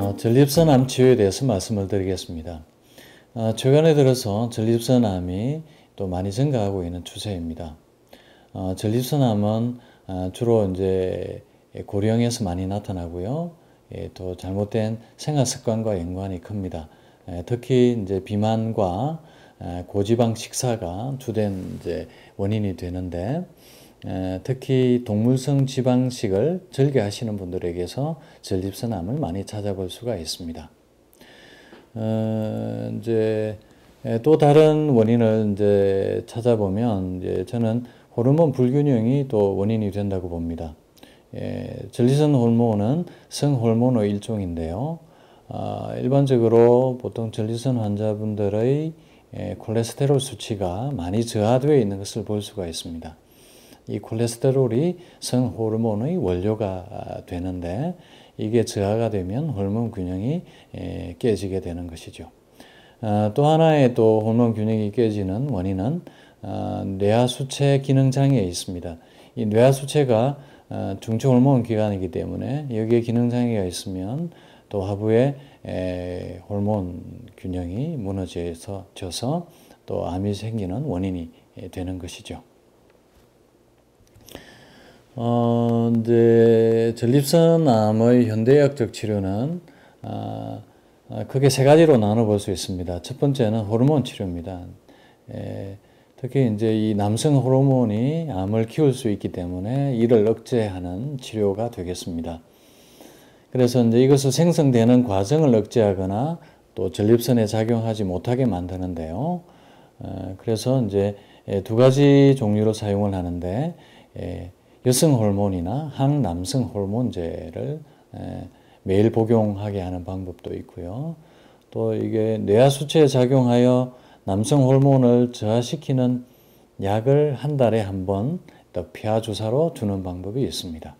어, 전립선암 치료에 대해서 말씀을 드리겠습니다. 어, 최근에 들어서 전립선암이 또 많이 증가하고 있는 추세입니다. 어, 전립선암은 어, 주로 이제 고령에서 많이 나타나고요. 예, 또 잘못된 생활 습관과 연관이 큽니다. 예, 특히 이제 비만과 어, 고지방 식사가 주된 이제 원인이 되는데 특히 동물성 지방식을 즐겨하시는 분들에게서 전립선암을 많이 찾아볼 수가 있습니다. 어, 이제 또 다른 원인을 이제 찾아보면 이제 저는 호르몬 불균형이 또 원인이 된다고 봅니다. 예, 전립선 호르몬은 성 호르몬의 일종인데요. 아, 일반적으로 보통 전립선 환자분들의 예, 콜레스테롤 수치가 많이 저하되어 있는 것을 볼 수가 있습니다. 이 콜레스테롤이 성 호르몬의 원료가 아, 되는데 이게 저하가 되면 호르몬 균형이 깨지게 되는 것이죠. 아, 또 하나의 또 호르몬 균형이 깨지는 원인은 아, 뇌하수체 기능 장애에 있습니다. 이 뇌하수체가 중추 호르몬 기관이기 때문에 여기에 기능 장애가 있으면 또 하부에 호르몬 균형이 무너져서 져서 또 암이 생기는 원인이 되는 것이죠. 어, 이제 전립선암의 현대의학적 치료는 아, 아, 크게 세 가지로 나눠볼 수 있습니다. 첫 번째는 호르몬 치료입니다. 에, 예, 특히 이제 이 남성 호르몬이 암을 키울 수 있기 때문에 이를 억제하는 치료가 되겠습니다. 그래서 이제 이것을 생성되는 과정을 억제하거나 또 전립선에 작용하지 못하게 만드는데요. 에, 어, 그래서 이제 두 가지 종류로 사용을 하는데 에, 예, 여성 호르몬이나 항남성 호르몬제를 매일 복용하게 하는 방법도 있고요. 또 이게 뇌하수체에 작용하여 남성 호르몬을 저하시키는 약을 한 달에 한번 피하 주사로 주는 방법이 있습니다.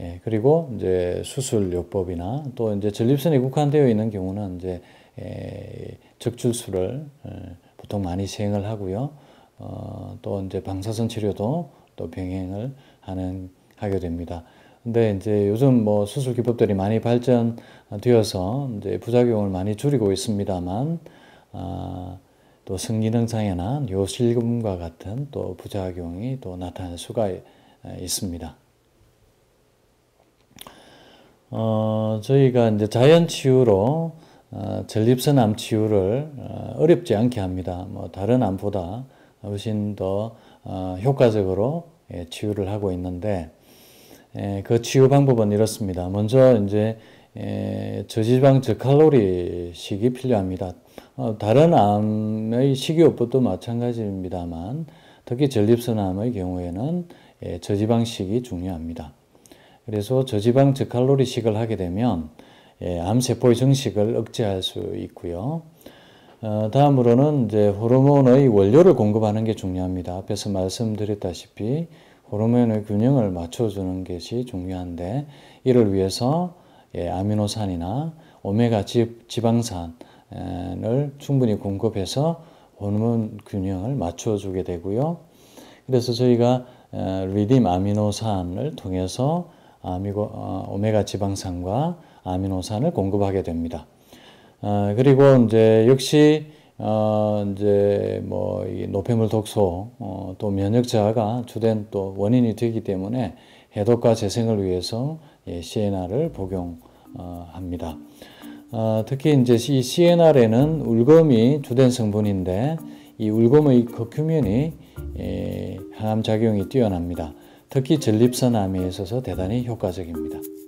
예, 그리고 이제 수술요법이나 또 이제 전립선이 국한되어 있는 경우는 이제 예, 적출술을 예, 보통 많이 시행을 하고요. 어, 또 이제 방사선 치료도 또 병행을 하는 하게 됩니다. 근데 이제 요즘 뭐 수술 기법들이 많이 발전되어서 이제 부작용을 많이 줄이고 있습니다만 아, 또 성기능 장애나 요실금과 같은 또 부작용이 또 나타날 수가 있습니다. 어, 저희가 이제 자연 치유로 어, 전립선 암 치유를 어, 어렵지 않게 합니다. 뭐 다른 암보다 훨씬 더 어, 효과적으로 예, 치유를 하고 있는데 예, 그 치유 방법은 이렇습니다. 먼저 이제 예, 저지방 저칼로리 식이 필요합니다. 어, 다른 암의 식이요법도 마찬가지입니다만 특히 전립선암의 경우에는 저지방식이 중요합니다. 그래서 저지방 저칼로리식을 하게 되면 암세포의 증식을 억제할 수 있고요. 어, 다음으로는 이제 호르몬의 원료를 공급하는 게 중요합니다. 앞에서 말씀드렸다시피 호르몬의 균형을 맞춰주는 것이 중요한데 이를 위해서 예, 아미노산이나 오메가 지방산을 충분히 공급해서 호르몬 균형을 맞춰주게 되고요. 그래서 저희가 어, 리딤 아미노산을 통해서 어, 오메가 지방산과 아미노산을 공급하게 됩니다. 어, 그리고 이제 역시 어, 이제 뭐이 노폐물 독소 어, 또 면역 저하가 주된 또 원인이 되기 때문에 해독과 재생을 위해서 예, CNR을 복용합니다. 어, 어, 특히 이제 이 CNR에는 울검이 주된 성분인데 이 울검의 거큐면이 예, 항암 작용이 뛰어납니다. 특히 전립선 암에 있어서 대단히 효과적입니다.